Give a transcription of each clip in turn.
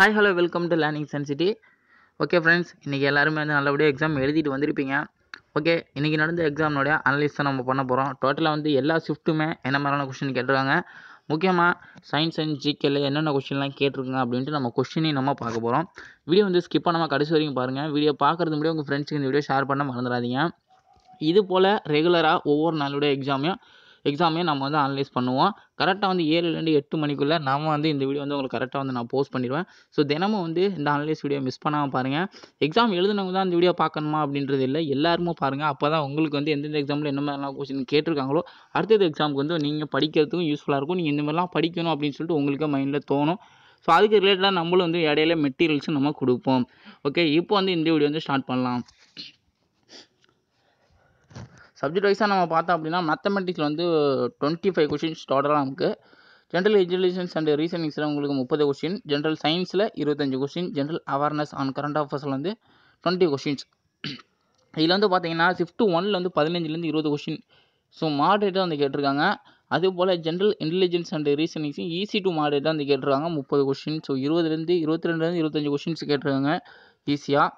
hi hello welcome to learning சென்சிட்டி okay friends இன்றைக்கி எல்லாருமே வந்து நல்லபடியாக எக்ஸாம் எழுதிட்டு வந்திருப்பீங்க ஓகே இன்றைக்கி நடந்த எக்ஸாம்னுடைய அனலிஸ் தான் நம்ம பண்ண போகிறோம் டோட்டலாக வந்து எல்லா ஷிஃப்ட்டுமே என்ன மாதிரியான கொஷின் கேட்டிருக்காங்க முக்கியமாக சயின்ஸ் அண்ட் ஜிகேல என்னென்ன கொஷின்லாம் கேட்டிருக்காங்க அப்படின்ட்டு நம்ம கொஷினையும் நம்ம பார்க்க போகிறோம் வீடியோ வந்து ஸ்கிப் பண்ணாமல் கடைசி வரைக்கும் பாருங்கள் வீடியோ பார்க்குறது முடியும் உங்கள் ஃப்ரெண்ட்ஸுக்கு இந்த வீடியோ ஷேர் பண்ண மறந்துடாதீங்க இது போல் ரெகுலராக ஒவ்வொரு நாளுடைய எக்ஸாமையும் எக்ஸாமே நம்ம வந்து அனலைஸ் பண்ணுவோம் கரெக்டாக வந்து ஏழுலேருந்து எட்டு மணிக்குள்ளே நாம் வந்து இந்த வீடியோ வந்து உங்களுக்கு கரெக்டாக வந்து நான் போஸ்ட் பண்ணிடுவேன் ஸோ தினமும் வந்து இந்த அனலைஸ் வீடியோ மிஸ் பண்ணாமல் பாருங்கள் எக்ஸாம் எழுதுனவங்க தான் இந்த வீடியோ பார்க்கணுமா அப்படின்றது இல்லை எல்லாருமே பாருங்கள் அப்போ தான் உங்களுக்கு வந்து எந்தெந்த எக்ஸாமில் என்ன மாதிரிலாம் கொஸ்டின் கேட்டிருக்காங்களோ அடுத்தது எக்ஸாமுக்கு வந்து நீங்கள் படிக்கிறதுக்கும் யூஸ்ஃபுல்லாக இருக்கும் நீங்கள் இந்த மாதிரிலாம் படிக்கணும் அப்படின்னு சொல்லிட்டு உங்களுக்கு மைண்டில் தோணும் ஸோ அதுக்கு ரிலேட்டடாக நம்மளும் வந்து இடையில மெட்டீரியல்ஸும் நம்ம கொடுப்போம் ஓகே இப்போ வந்து இந்த வீடியோ வந்து ஸ்டார்ட் பண்ணலாம் சப்ஜெக்ட் வைஸாக நம்ம பார்த்தோம் அப்படின்னா மேத்தமெட்டிக்ஸில் வந்து டுவெண்ட்டி ஃபைவ் கொஷின்ஸ் டோட்டலாக நமக்கு ஜென்ரல் இன்டெலிஜென்ஸ் அண்ட் ரீசனிங்ஸில் உங்களுக்கு முப்பது கொஷின் ஜென்ரல் சயின்ஸில் இருபத்தஞ்சு question general awareness on current அஃபேர்ஸில் வந்து டுவெண்ட்டி கொஷின்ஸ் இதில் வந்து பார்த்தீங்கன்னா ஃபிஃப்த்து ஒனில் வந்து பதினஞ்சுலேருந்து இருபது கொஷின் ஸோ மாடரேட்டாக வந்து கேட்டிருக்காங்க அதுபோல் ஜென்ரல் இன்டெலிஜென்ஸ் அண்ட் ரீசனிங்ஸும் ஈஸி டு மாடரேட்டாக வந்து கேட்டிருக்காங்க முப்பது கொஷின் ஸோ இருபதுலேருந்து இருபத்தி ரெண்டுலேருந்து இருபத்தஞ்சு கொஷின்ஸ் கேட்டிருக்காங்க ஈஸியாக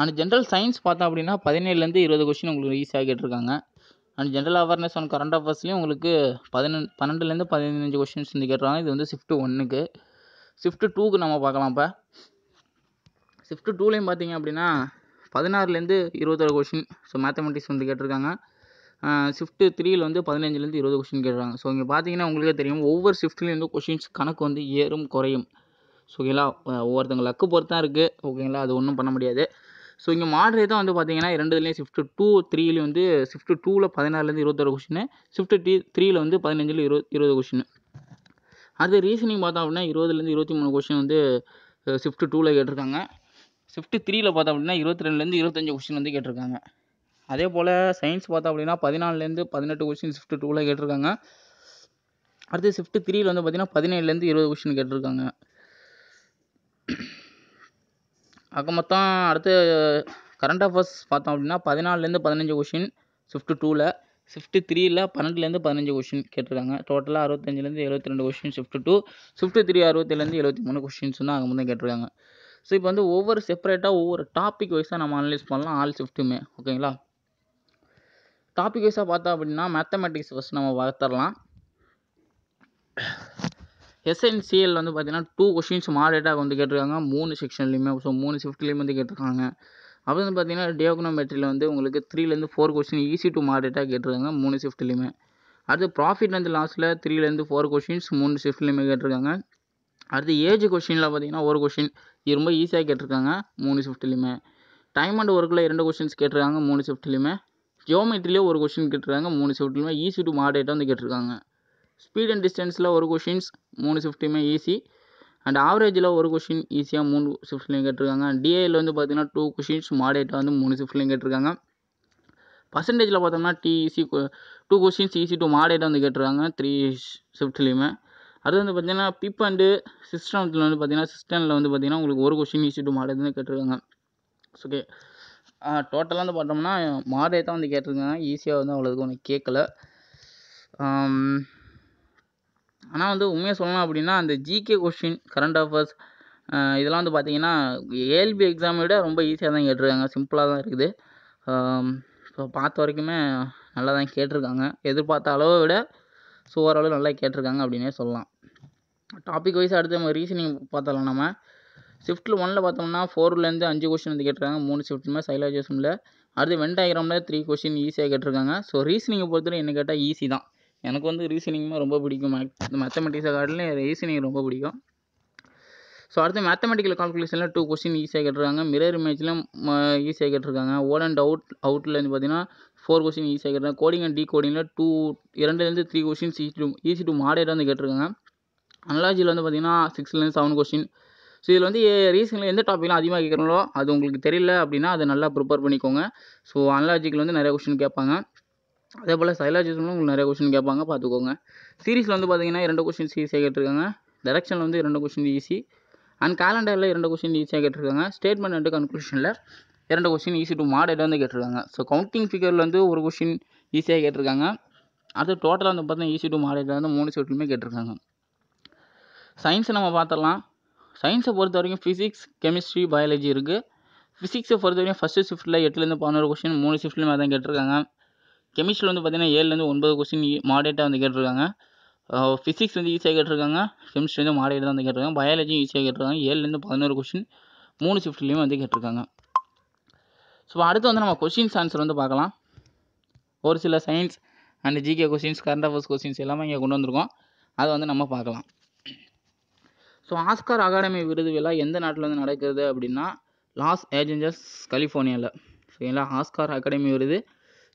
அண்ட் ஜென்ரல் சயின்ஸ் பார்த்தோம் அப்படின்னா பதினேழுலேருந்து இருபது கொஷின் உங்களுக்கு ஈஸியாக கேட்டிருக்காங்க and general awareness on current அஃபேர்ஸ்லேயும் உங்களுக்கு பதினெண் பன்னெண்டுலேருந்து பதினஞ்சு கொஷின்ஸ் வந்து கேட்டுருக்காங்க இது வந்து ஷிஃப்ட் ஒன்றுக்கு ஷிஃப்ட் டூக்கு நம்ம பார்க்கலாம் இப்போ ஷிஃப்ட் டூலேயும் பார்த்தீங்க அப்படின்னா பதினாறுலேருந்து இருபத்தோரு கொஷின் ஸோ மேத்தமெட்டிக்ஸ் வந்து கேட்டிருக்காங்க ஷிஃப்ட்டு த்ரீயில் வந்து பதினஞ்சுலேருந்து இருபது கொஷின் கேட்குறாங்க ஸோ இங்கே பார்த்தீங்கன்னா உங்களுக்கே தெரியும் ஒவ்வொரு ஷிஃப்ட்லேருந்து கொஷின்ஸ் கணக்கு வந்து ஏறும் குறையும் ஸோ ஓகேங்களா ஒவ்வொருத்தங்க லக்கு பொறுத்து தான் இருக்குது ஓகேங்களா அது ஒன்றும் பண்ண முடியாது ஸோ இங்கே மாடரேட் தான் வந்து பார்த்தீங்கன்னா ரெண்டு ஷிஃப்ட்டு டூ த்ரீலையும் வந்து ஷிஃப்ட் டூவில் பதினாறுலேருந்து இருபத்தோரு கொஷினு ஷிஃப்ட்டு த்ரீ த்ரீயில் வந்து பதினஞ்சில் இருபது இருபது கொஷினு அது ரீசனிங் பார்த்தோம் அப்படின்னா இருபதுலேருந்து இருபத்தி மூணு கொஷின் வந்து ஷிஃப்ட்டு டூவில் கேட்டிருக்காங்க ஷிஃப்ட்டு த்ரீயில் பார்த்தோம் அப்படின்னா இருபத்தி ரெண்டுலேருந்து இருபத்தஞ்சு கொஷின் வந்து கேட்டிருக்காங்க அதே போல் சயின்ஸ் பார்த்தோம் அப்படின்னா பதினாலுலேருந்து பதினெட்டு கொஷின் ஷிஃப்ட்டு டூவில் கேட்டிருக்காங்க அடுத்து ஷிஃப்ட் த்ரீயில் வந்து பார்த்திங்கன்னா பதினேழுலேருந்து இருபது கொஷின் கேட்டிருக்காங்க ஆக மொத்தம் அடுத்து கரண்ட் அஃபேர்ஸ் பார்த்தோம் அப்படின்னா பதினாலுலேருந்து பதினஞ்சு கொஷின் ஷிஃப்ட்டு டூவில் ஷிஃப்ட்டு த்ரீயில் பன்னெண்டுலேருந்து பதினஞ்சு கொஷின் கேட்டிருக்காங்க டோட்டலாக அறுபத்தஞ்சிலேருந்து எழுபத்தி ரெண்டு question shift two shift three அறுபத்திலேருந்து எழுபத்தி மூணு கொஷின்ஸ் தான் அங்கே வந்து கேட்டிருக்காங்க ஸோ இப்போ வந்து ஒவ்வொரு செப்பரேட்டாக ஒவ்வொரு டாபிக் வைஸாக நம்ம அனலைஸ் பண்ணலாம் ஆல் ஷிஃப்ட்டுமே ஓகேங்களா டாபிக் வைஸாக பார்த்தோம் அப்படின்னா மேத்தமெட்டிக்ஸ் ஃபஸ்ட் நம்ம வளர்த்துடலாம் எஸ்என்சிஎல் வந்து பார்த்தீங்கன்னா டூ கொஷின்ஸ் மாடேட்டாக வந்து கேட்டிருக்காங்க மூணு செக்ஷன்லேயுமே ஸோ மூணு ஷிஃப்ட்லேயுமே வந்து கேட்டிருக்காங்க அப்புறம் வந்து பார்த்தீங்கன்னா டியோக்னோமெட்ரியில் வந்து உங்களுக்கு த்ரீலேருந்து ஃபோர் கொஷின் ஈஸி டு மாடேட்டாக கேட்டிருக்காங்க மூணு ஷிஃப்ட்லேயுமே அடுத்து ப்ராஃபிட் வந்து லாஸ்ட்டில் த்ரீலேருந்து ஃபோர் கொஷின்ஸ் மூணு ஷிஃப்ட்லேயுமே கேட்டிருக்காங்க அடுத்து ஏஜ் கொஷினில் பார்த்தீங்கன்னா ஒரு கொஷின் இது ரொம்ப ஈஸியாக கேட்டிருக்காங்க மூணு ஷிஃப்ட்லேயுமே டைம் அண்ட் ஒர்க்கில் இரண்டு கொஷின்ஸ் கேட்டிருக்காங்க மூணு ஷிஃப்ட்லேயுமே ஜியோமெட்ரிலேயே ஒரு கொஷின் கேட்டிருக்காங்க மூணு ஷிஃப்ட்லேயுமே ஈஸி டு மாடேட்டாக வந்து கேட்டிருக்காங்க ஸ்பீட் அண்ட் டிஸ்டன்ஸில் ஒரு கொஷின்ஸ் மூணு ஷிஃப்ட்டுமே ஈஸி அண்ட் ஆவரேஜில் ஒரு கொஷின் ஈஸியாக மூணு ஷிஃப்ட்லையும் கேட்டிருக்காங்க அண்ட் டிஏயில் வந்து பார்த்தீங்கன்னா டூ கொஷின்ஸ் மாடேட்டில் வந்து மூணு ஷிஃப்ட்லையும் கேட்டிருக்காங்க பர்சன்டேஜில் பார்த்தோம்னா டி டிஇசி டூ கொஷின்ஸ் ஈஸி டூ மாடேட்டாக வந்து கேட்டிருக்காங்க த்ரீ ஷிஃப்ட்லேயுமே அது வந்து பார்த்தீங்கன்னா பிப் அண்டு சிஸ்டம்ஸில் வந்து பார்த்தீங்கன்னா சிஸ்டமில் வந்து பார்த்தீங்கன்னா உங்களுக்கு ஒரு கொஷின் ஈஸி டூ மாடேட் வந்து கேட்டிருக்காங்க ஓகே டோட்டலாக வந்து பார்த்தோம்னா மாடேட் தான் வந்து கேட்டிருக்காங்க ஈஸியாக வந்து அவ்வளோதுக்கு ஒன்று கேட்கல ஆனால் வந்து உண்மையாக சொல்லணும் அப்படின்னா அந்த ஜிகே கொஷின் கரண்ட் அஃபேர்ஸ் இதெல்லாம் வந்து பார்த்தீங்கன்னா ஏஎல்பி எக்ஸாமை விட ரொம்ப ஈஸியாக தான் கேட்டிருக்காங்க சிம்பிளாக தான் இருக்குது ஸோ பார்த்த வரைக்குமே நல்லா தான் கேட்டிருக்காங்க எதிர்பார்த்த அளவை விட ஸோ ஓரளவு நல்லா கேட்டிருக்காங்க அப்படின்னே சொல்லலாம் டாபிக் வைஸ் அடுத்து நம்ம ரீசனிங் பார்த்தாலும் நம்ம ஷிஃப்ட்டில் ஒனில் பார்த்தோம்னா ஃபோர்லேருந்து அஞ்சு கொஷின் வந்து கேட்டிருக்காங்க மூணு ஷிஃப்ட்டுமே சைலாஜேஷனில் அடுத்து வெண்டாயிரமில் த்ரீ கொஷின் ஈஸியாக கேட்டிருக்காங்க ஸோ ரீசனிங்கை பொறுத்தவரை என்ன கேட்டால் ஈஸி தான் எனக்கு வந்து ரீசனிங்னா ரொம்ப பிடிக்கும் மேக் மேத்தமெட்டிக்ஸை காட்டிலும் ரீசனிங் ரொம்ப பிடிக்கும் ஸோ அடுத்து மேத்தமெட்டிக்கல் கால்குலேஷனில் டூ கொஸ்டின் ஈஸியாக கேட்டிருக்காங்க மிரர் இமேஜில் ஈஸியாக கேட்டிருக்காங்க ஓல் அண்ட் அவுட் அவுட்டில் வந்து பார்த்தீங்கன்னா ஃபோர் கொஸ்டின் ஈஸியாக கேட்டிருக்காங்க கோடிங் அண்ட் டீ கோடிங்கில் டூ இரண்டுலேருந்து three questions easy to easy to moderate வந்து கேட்டிருக்காங்க அனலாஜியில் வந்து பார்த்தீங்கன்னா சிக்ஸ்லேருந்து செவன் கொஸ்டின் ஸோ இதில் வந்து ரீசனில் எந்த டாப்பிக்லாம் அதிகமாக கேட்குறாங்களோ அது உங்களுக்கு தெரியல அப்படின்னா அதை நல்லா ப்ரிப்பேர் பண்ணிக்கோங்க ஸோ அனலாஜிக்கில் வந்து நிறைய கொஸ்டின் கேட்பாங்க அதே போல் சைலாஜி உங்களுக்கு நிறைய கொஷின் கேட்பாங்க பார்த்துக்கோங்க சீரீஸில் வந்து பார்த்தீங்கன்னா இரண்டு கொஷின்ஸ் ஈஸியாக கேட்டிருக்காங்க டெரெக்ஷனில் வந்து இரண்டு கொஷின் ஈஸி அண்ட் கேலண்டரில் இரண்டு கொஷின் ஈஸியாக கேட்டிருக்காங்க ஸ்டேட்மெண்ட் அண்ட் கன்க்ளூஷனில் இரண்டு கொஷின் ஈஸி டு மாடேட் வந்து கேட்டிருக்காங்க ஸோ கவுண்டிங் ஃபிகரில் வந்து ஒரு கொஷின் ஈஸியாக கேட்டிருக்காங்க அது டோட்டலாக வந்து பார்த்தீங்கன்னா ஈஸி டு மாடேட் வந்து மூணு செட்டுமே கேட்டிருக்காங்க சயின்ஸை நம்ம பார்த்துடலாம் சயின்ஸை பொறுத்த வரைக்கும் ஃபிசிக்ஸ் கெமிஸ்ட்ரி பயாலஜி இருக்குது ஃபிசிக்ஸை பொறுத்த வரைக்கும் ஃபஸ்ட்டு ஷிஃப்ட்டில் எட்டுலேருந்து பதினோரு கொஷின் மூணு ஷிஃப்ட்லேயுமே அதான் கேட்டிருக்காங்க கெமிஸ்ட்ரி வந்து பார்த்தீங்கன்னா ஏழுலேருந்து ஒன்பது கொஸ்டின் மாடேட்டாக e- வந்து கேட்டிருக்காங்க ஃபிசிக்ஸ் வந்து ஈஸியாக கேட்டிருக்காங்க கெமிஸ்ட்ரி வந்து மாடேட் தான் வந்து கேட்டிருக்காங்க பயாலஜியும் ஈஸியாக கேட்டிருக்காங்க ஏழுலேருந்து பதினோரு கொஸ்டின் மூணு ஷிஃப்ட்லேயும் வந்து கேட்டிருக்காங்க ஸோ அடுத்து வந்து நம்ம கொஷின்ஸ் ஆன்சர் வந்து பார்க்கலாம் ஒரு சில science and GK questions current affairs questions எல்லாமே இங்கே கொண்டு வந்திருக்கோம் அதை வந்து நம்ம பார்க்கலாம் ஸோ ஆஸ்கார் அகாடமி விருது விழா எந்த நாட்டில் வந்து நடக்கிறது அப்படின்னா லாஸ் ஏஞ்சல்ஸ் கலிஃபோர்னியாவில் சரிங்களா ஆஸ்கார் அகாடமி விருது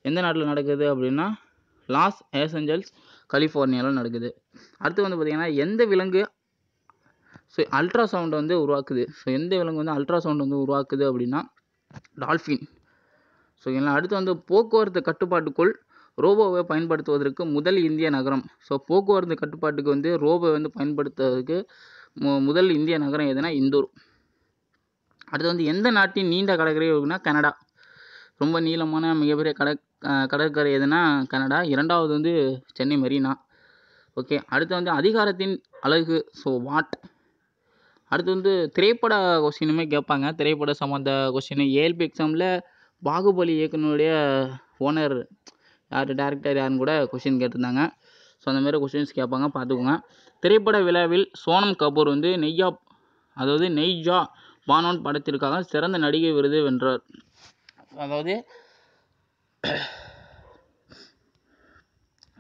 எந்த நாட்டில் நடக்குது அப்படின்னா லாஸ் ஏசஞ்சல்ஸ் கலிஃபோர்னியாவில் நடக்குது அடுத்து வந்து பார்த்திங்கன்னா எந்த விலங்கு ஸோ அல்ட்ரா சவுண்டை வந்து உருவாக்குது ஸோ எந்த விலங்கு வந்து அல்ட்ரா சவுண்ட் வந்து உருவாக்குது அப்படின்னா டால்ஃபின் ஸோ என்ன அடுத்து வந்து போக்குவரத்து கட்டுப்பாட்டுக்குள் ரோபோவை பயன்படுத்துவதற்கு முதல் இந்திய நகரம் ஸோ போக்குவரத்து கட்டுப்பாட்டுக்கு வந்து ரோபோ வந்து பயன்படுத்துவதற்கு முதல் இந்திய நகரம் எதுனா இந்தூர் அடுத்து வந்து எந்த நாட்டின் நீண்ட கடற்கரை அப்படின்னா கனடா ரொம்ப நீளமான மிகப்பெரிய கடற் கடற்கரை எதுனா கனடா இரண்டாவது வந்து சென்னை மெரினா ஓகே அடுத்து வந்து அதிகாரத்தின் அழகு ஸோ வாட் அடுத்து வந்து திரைப்பட கொஸ்டினுமே கேட்பாங்க திரைப்பட சம்மந்த கொஸ்டின் இயல்பு எக்ஸாமில் பாகுபலி இயக்குனருடைய ஓனர் யார் டேரக்டர் யாருன்னு கூட கொஷின் கேட்டிருந்தாங்க ஸோ அந்த மாதிரி கொஸ்டின்ஸ் கேட்பாங்க பார்த்துக்கோங்க திரைப்பட விழாவில் சோனம் கபூர் வந்து நெய்யா அதாவது நெய்ஜா பானோன் படத்திற்காக சிறந்த நடிகை விருது வென்றார் அதாவது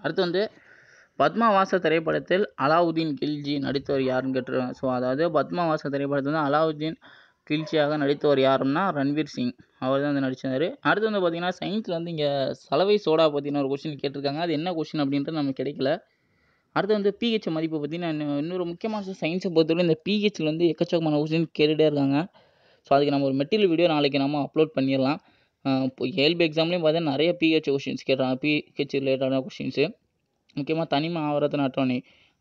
அடுத்து வந்து பத்மாவாச திரைப்படத்தில் அலாவுதீன் கில்ஜி நடித்தவர் யாருன்னு கேட்டுருவேன் ஸோ அதாவது பத்மாவாச திரைப்படத்தில் வந்து அலாவுதீன் கில்ஜியாக நடித்தவர் யாருன்னா ரன்வீர் சிங் அவர் தான் வந்து நடித்தார் அடுத்து வந்து பார்த்திங்கன்னா சயின்ஸில் வந்து இங்கே சலவை சோடா பற்றின ஒரு கொஷின் கேட்டிருக்காங்க அது என்ன கொஷின் அப்படின்றது நமக்கு கிடைக்கல அடுத்து வந்து பிஹெச் மதிப்பை பற்றி நான் இன்னொரு முக்கியமான சயின்ஸை பொறுத்தவரை இந்த பிஹெச்சில் வந்து எக்கச்சக்கமான கொஷின் கேட்டுகிட்டே இருக்காங்க ஸோ அதுக்கு நம்ம ஒரு மெட்டீரியல் வீடியோ நாளைக்கு நம்ம அப்லோட் பண்ணிடலாம் இப்போ இயல்பு எக்ஸாம்லேயும் பார்த்தா நிறைய பிஹெச் கொஷின்ஸ் கேட்குறாங்க பிஹெச் ரிலேட்டடான கொஷின்ஸு முக்கியமாக தனிம ஆவரத்தின் அட்டவணை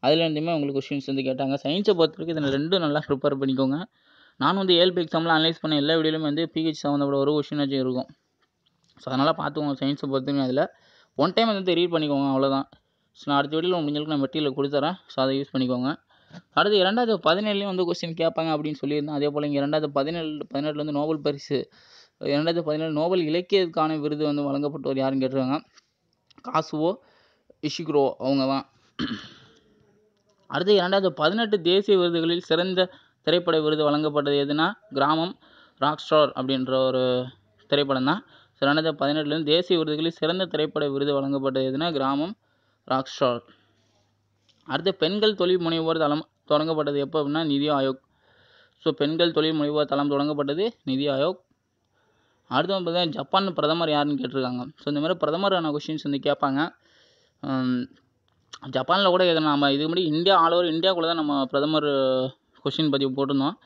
அதில் இருந்துமே உங்களுக்கு கொஷின்ஸ் வந்து கேட்டாங்க சயின்ஸை பொறுத்த வரைக்கும் இதில் ரெண்டும் நல்லா ப்ரிப்பேர் பண்ணிக்கோங்க நான் வந்து இயல்பு எக்ஸாமில் அனலைஸ் பண்ண எல்லா வீடியோலையும் வந்து பிஹெச் சம்மந்தப்பட ஒரு கொஷினாச்சும் இருக்கும் ஸோ அதனால் பார்த்துக்கோங்க சயின்ஸை பொறுத்தவரைக்கும் அதில் ஒன் டைம் வந்து ரீட் பண்ணிக்கோங்க அவ்வளோதான் ஸோ நான் அடுத்த வீடியோவில் முடிஞ்சளவுக்கு நான் மெட்டீரியல் கொடுத்துறேன் ஸோ அதை யூஸ் பண்ணிக்கோங்க அடுத்து இரண்டாவது பதினேழுலேயும் வந்து கொஸ்டின் கேட்பாங்க அப்படின்னு சொல்லியிருந்தேன் அதே போல் இங்கே இரண்டாவது பதினேழு பதினெட்டுலேருந்து நோபல் பரிசு இரண்டாயிரத்தி பதினேழு நோபல் இலக்கியத்துக்கான விருது வந்து வழங்கப்பட்டவர் யாருன்னு கேட்டிருக்காங்க காசுவோ இஷிக்ரோ அவங்க தான் அடுத்து இரண்டாயிரத்தி பதினெட்டு தேசிய விருதுகளில் சிறந்த திரைப்பட விருது வழங்கப்பட்டது எதுனா கிராமம் ராக்ஸ்டார் அப்படின்ற ஒரு திரைப்படம் தான் இரண்டாயிரத்தி பதினெட்டுலேருந்து தேசிய விருதுகளில் சிறந்த திரைப்பட விருது வழங்கப்பட்டது எதுனா கிராமம் ராக்ஸ்டார் அடுத்து பெண்கள் தொழில் முனைவோர் தளம் தொடங்கப்பட்டது எப்போ அப்படின்னா நிதி ஆயோக் ஸோ பெண்கள் தொழில் முனைவோர் தளம் தொடங்கப்பட்டது நிதி ஆயோக் அடுத்து வந்து பார்த்தீங்கன்னா ஜப்பான் பிரதமர் யாருன்னு கேட்டிருக்காங்க ஸோ இந்த மாதிரி பிரதமரான கொஷின்ஸ் வந்து கேட்பாங்க ஜப்பானில் கூட கேட்கலாம் நம்ம இதுக்கு முன்னாடி இந்தியா ஆல் ஓவர் இந்தியாக்குள்ளே தான் நம்ம பிரதமர் கொஷின் பற்றி போட்டிருந்தோம்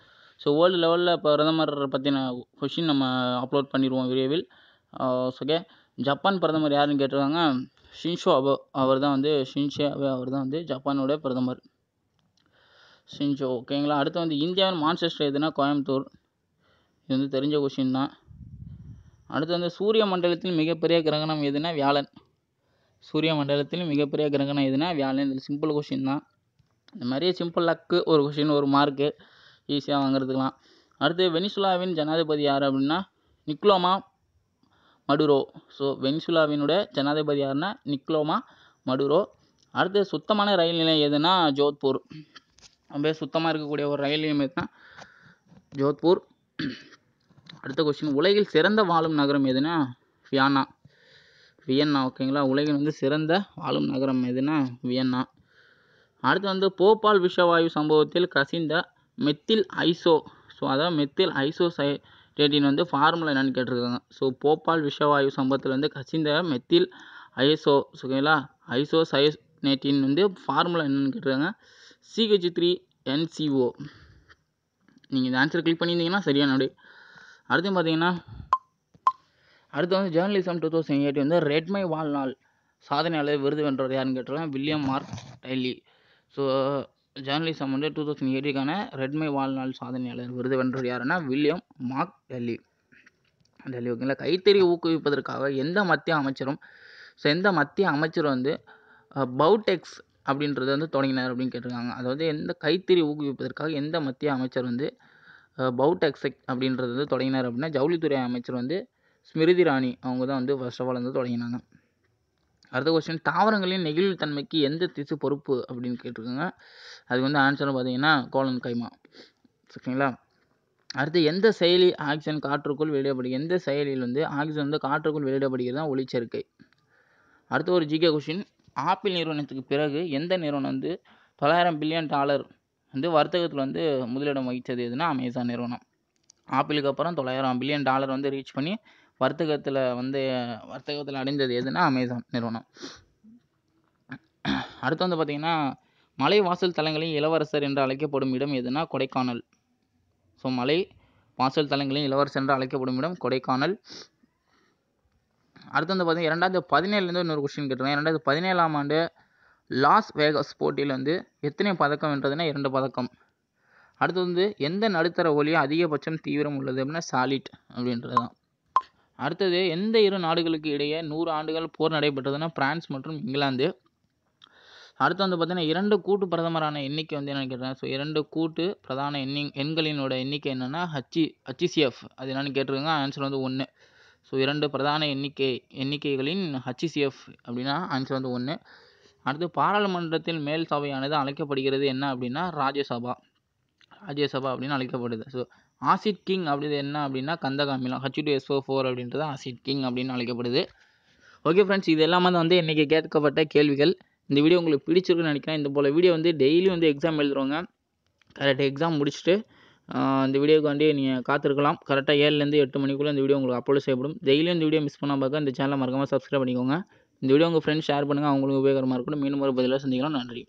ஸோ வேர்ல்டு லெவலில் பிரதமர் பற்றின கொஷின் நம்ம அப்லோட் பண்ணிடுவோம் விரைவில் ஓகே ஜப்பான் பிரதமர் யாருன்னு கேட்டிருக்காங்க ஷின்ஷோ அபோ அவர் தான் வந்து ஷின்ஷோ அபோ அவர் தான் வந்து ஜப்பானோட பிரதமர் ஷின்ஷோ ஓகேங்களா அடுத்து வந்து இந்தியாவின் மான்செஸ்டர் எதுனா கோயம்புத்தூர் இது வந்து தெரிஞ்ச கொஷின் தான் அடுத்து வந்து சூரிய மண்டலத்தில் மிகப்பெரிய கிரகணம் எதுன்னா வியாழன் சூரிய மண்டலத்தில் மிகப்பெரிய கிரகணம் எதுனா வியாழன் இது சிம்பிள் கொஷின் தான் இந்த மாதிரி சிம்பிள் லக்கு ஒரு கொஷின் ஒரு மார்க்கு ஈஸியாக வாங்குறதுக்கலாம் அடுத்து வெனிசுலாவின் ஜனாதிபதி யார் அப்படின்னா நிக்லோமா மடுரோ ஸோ வெனிசுலாவினுடைய ஜனாதிபதி யாருன்னா நிக்லோமா மடுரோ அடுத்து சுத்தமான ரயில் நிலையம் எதுனா ஜோத்பூர் அப்படியே சுத்தமாக இருக்கக்கூடிய ஒரு ரயில் நிலையம் எதுனா ஜோத்பூர் அடுத்த கொஸ்டின் உலகில் சிறந்த வாழும் நகரம் எதுனா வியான்னா வியன்னா ஓகேங்களா உலகில் வந்து சிறந்த வாழும் நகரம் எதுனா வியன்னா அடுத்து வந்து போபால் விஷவாயு சம்பவத்தில் கசிந்த மெத்தில் ஐசோ ஸோ அதாவது மெத்தில் ஐசோ சை ரேட்டின் வந்து ஃபார்முலா என்னென்னு கேட்டிருக்காங்க ஸோ போபால் விஷவாயு சம்பவத்தில் வந்து கசிந்த மெத்தில் ஐசோ ஓகேங்களா ஐசோ நேட்டின் வந்து ஃபார்முலா என்னென்னு கேட்டிருக்காங்க சிஹெச் த்ரீ என்சிஓ நீங்கள் இந்த ஆன்சர் கிளிக் பண்ணியிருந்தீங்கன்னா சரியான அப்படியே அடுத்து பார்த்தீங்கன்னா அடுத்து வந்து ஜேர்னலிசம் டூ தௌசண்ட் எயிட் வந்து ரெட்மை வாழ்நாள் சாதனையாளர் விருது வென்றவர் யாருன்னு கேட்டிருக்கேன் William Mark Tully so journalism வந்து டூ தௌசண்ட் எயிட்டுக்கான ரெட்மை வாழ்நாள் சாதனையாளர் விருது வென்றவர் யாருன்னா வில்லியம் மார்க் டெல்லி டெல்லி ஓகேங்களா கைத்தறி ஊக்குவிப்பதற்காக எந்த மத்திய அமைச்சரும் ஸோ எந்த மத்திய அமைச்சர் வந்து பவுடெக்ஸ் அப்படின்றது வந்து தொடங்கினார் அப்படின்னு கேட்டிருக்காங்க அதாவது எந்த கைத்தறி ஊக்குவிப்பதற்காக எந்த மத்திய அமைச்சர் வந்து பவுட் எக்ஸெக் அப்படின்றது வந்து தொடங்கினார் அப்படின்னா ஜவுளித்துறை அமைச்சர் வந்து ஸ்மிருதி ராணி அவங்க தான் வந்து ஃபர்ஸ்ட் ஆஃப் ஆல் வந்து தொடங்கினாங்க அடுத்த கொஸ்டின் தாவரங்களின் நெகிழ்வுத்தன்மைக்கு எந்த திசு பொறுப்பு அப்படின்னு கேட்டிருக்காங்க அதுக்கு வந்து ஆன்சரும் பார்த்தீங்கன்னா கோலன் கைமா சரிங்களா அடுத்து எந்த செயலி ஆக்சிஜன் காற்றுக்குள் வெளியிடப்படுகிறது எந்த செயலியில் வந்து ஆக்சிஜன் வந்து காற்றுக்குள் வெளியிடப்படுகிறது தான் ஒளிச்சேர்க்கை அடுத்து ஒரு ஜிகே கொஷின் ஆப்பிள் நிறுவனத்துக்கு பிறகு எந்த நிறுவனம் வந்து தொள்ளாயிரம் பில்லியன் டாலர் வந்து வர்த்தகத்தில் வந்து முதலிடம் வகித்தது எதுன்னா அமேசான் நிறுவனம் ஆப்பிளுக்கு அப்புறம் தொள்ளாயிரம் பில்லியன் டாலர் வந்து ரீச் பண்ணி வர்த்தகத்தில் வந்து வர்த்தகத்தில் அடைந்தது எதுன்னா அமேசான் நிறுவனம் அடுத்து வந்து பார்த்திங்கன்னா வாசல் தலங்களின் இளவரசர் என்று அழைக்கப்படும் இடம் எதுனா கொடைக்கானல் ஸோ மலை வாசல் தலங்களின் இளவரசர் என்று அழைக்கப்படும் இடம் கொடைக்கானல் அடுத்து வந்து பார்த்தீங்கன்னா இரண்டாயிரத்து பதினேழுலேருந்து இன்னொரு கொஸ்டின் கேட்டுருவேன் இரண்டாயிரத்து பதினேழாம் ஆண்டு லாஸ் வேகஸ் போட்டியில் வந்து எத்தனை பதக்கம் வென்றதுன்னா இரண்டு பதக்கம் அடுத்து வந்து எந்த நடுத்தர ஒலியும் அதிகபட்சம் தீவிரம் உள்ளது அப்படின்னா சாலிட் அப்படின்றது தான் அடுத்தது எந்த இரு நாடுகளுக்கு இடையே நூறு ஆண்டுகள் போர் நடைபெற்றதுன்னா பிரான்ஸ் மற்றும் இங்கிலாந்து அடுத்து வந்து பார்த்திங்கன்னா இரண்டு கூட்டு பிரதமரான எண்ணிக்கை வந்து என்னென்னு கேட்டேன் ஸோ இரண்டு கூட்டு பிரதான எண்ணி எண்களினோட எண்ணிக்கை என்னென்னா ஹச்சி ஹச்சிசிஎஃப் அது என்னென்னு கேட்டிருக்காங்க ஆன்சர் வந்து ஒன்று ஸோ இரண்டு பிரதான எண்ணிக்கை எண்ணிக்கைகளின் ஹச்சிசிஎஃப் அப்படின்னா ஆன்சர் வந்து ஒன்று அடுத்து பாராளுமன்றத்தில் மேல் சபையானது அழைக்கப்படுகிறது என்ன அப்படின்னா ராஜ்யசபா ராஜ்யசபா அப்படின்னு அழைக்கப்படுது ஸோ ஆசிட் கிங் அப்படிது என்ன அப்படின்னா கந்தகாமிலம் அமிலம் ஃபோர் அப்படின்றது ஆசிட் கிங் அப்படின்னு அழைக்கப்படுது ஓகே ஃப்ரெண்ட்ஸ் இது எல்லாமே வந்து இன்றைக்கி கேட்கப்பட்ட கேள்விகள் இந்த வீடியோ உங்களுக்கு பிடிச்சிருக்குன்னு நினைக்கிறேன் இந்த போல் வீடியோ வந்து டெய்லி வந்து எக்ஸாம் எழுதுறவங்க கரெக்டாக எக்ஸாம் முடிச்சுட்டு இந்த வீடியோக்காண்டி நீங்கள் காத்திருக்கலாம் கரெக்டாக ஏழுலேருந்து எட்டு மணிக்குள்ளே இந்த வீடியோ உங்களுக்கு அப்லோட் செய்யப்படும் டெய்லியும் இந்த வீடியோ மிஸ் பண்ணால் பார்க்க இந்த சேனலை மறக்காமல் சப்ஸ்கிரைப் பண்ணிக்கோங்க இந்த வீடியோ உங்கள் ஃப்ரெண்ட்ஸ் ஷேர் பண்ணுங்கள் அவங்களுக்கும் உபயோகமாக இருக்கணும் மீண்டும் ஒரு பதிலாக சந்திக்கலாம் நன்றி